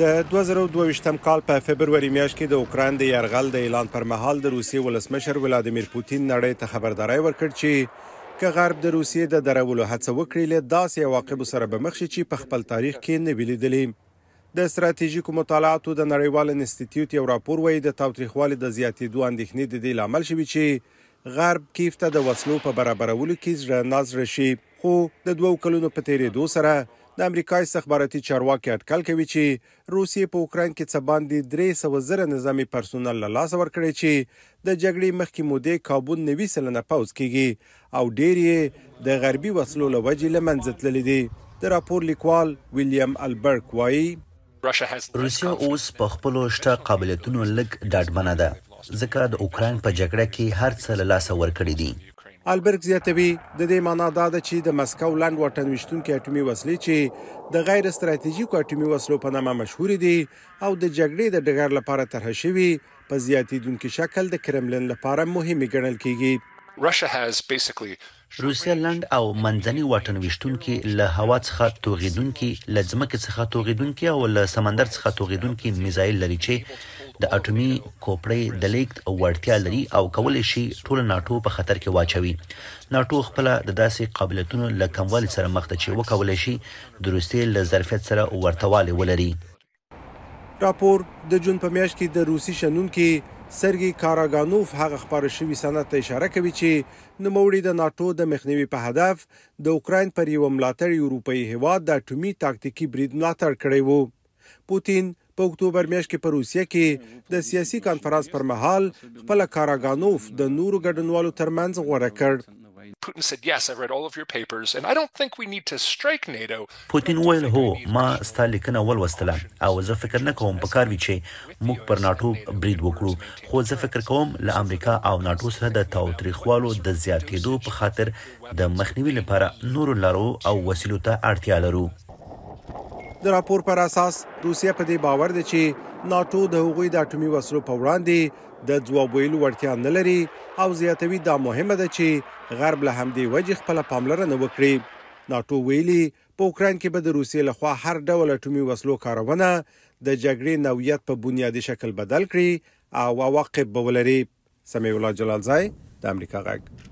د 2022م کال په فبرवरी میاشت کې د اوکران د يرغل د اعلان پر مهال د روسي ولسمشر ولادمیر پوتین نړۍ ته خبرداري ورکړ چې که غرب د روسیې د درولو هڅه وکړي له داسې عواقب سره به مخ شي چې په خپل تاریخ کې نه ویلیدلې د ستراتیژیکو مطالعاتو د نړیوال انسټیټیوټ یو راپور وایي د تاوتریخوالي د زیاتېدو اندېښنې د دې لامل شوي چې غرب کیف ته د وسلو په برابرولو کې ځرناز رشي خو د دوو کلونو په تیریدو سره د امریکای استخباراتي چارواکي اټکل کوي چې روسیې په اوکرين کې څه باندې 300 زره نظامی پرسونل له لاسه ورکړي چې د جګړې مخکې مودې کابون 90 سلنه پوز کیږي او ډېری د غربي وسلو له وجې لمنځه تللي دي د راپور لیکوال ویلیام البرګ وایي روسیا اوس په خپل شته قابلیتونو لګ ډاډمنه ده ځکه د اوکرين په جګړه کې هر څه له لاسه ورکړي دي البرګ زیاتوي د دې معنا دا ده چې د مسکو لاند وطن وشتونکو اټومي وسلې چې د غیر ستراتیژیکو اټومي وسلو په نامه مشهور دي او د جګړې د ډګر لپاره طرح شوي په زیاتیدونکو شکل د کرملین لپاره مهمه ګڼل کیږي روسیا لند او منځني واټن وشتونکو له هوا څخه توغیدونکو لزمکه څخه توغیدونکو او له سمندر څخه توغیدونکو میزایل لري چې د اټومي کوپړې د لیکت او ورتیا لري او کولای شي ټول ناتو په خطر کې واچوي ناتو خپل د داسې قابلیتونو لکموالي سره مخ ته چې وکولای شي درستي له ظرفیت سره ورتواله ولري راپور د جون په میاشت کې د روسي شنن کې سرګي کاراګانوف هغه خبره شوې سند ته اشاره کوي چې نوموړي د ناتو د مخنیوي په هدف د اوکرين پر یو ملاتړ یورپي هواد د اټومي تاکتیکی برید ملاتړ کړی وو پوتین په اکتوبر میاشت کې په روسیه کې د سیاسي کانفرنس پر مهال خپل کاراګانوف د نورو ګډنوالو ترمنځ غوړه کړ Putin said yes I read all of your papers and I don't think we need to strike NATO پوتين ویل هو ما ستالیکنه ولوستله او زه فکر نه کوم په کار وی چې موږ پر ناتو برید وکړو خو زه فکر کوم ل امریکا او ناتو سره د تاوتریخوالو د زیاتېدو په خاطر د مخنیوي لپاره نور لارو او وسیلو ته اړتیا لرو د راپور پر اساس روسیا په دې باور ده چې ناتو د هغوی د اټومي وسلو په وړاندې د ځواب ویلو وړتیا نه لري او زیاتوي دا مهمه ده چې غرب له همدې وجه خپل پاملرنه وکړي ناتو ویلي په اوکرين کې به د روسیې لخوا هر ډول اټومي وسلو کارونه د جګړې نوعیت په بنیادی شکل بدل کړي او عواقب به ولري سمي الله جلالزای د امریکا غږ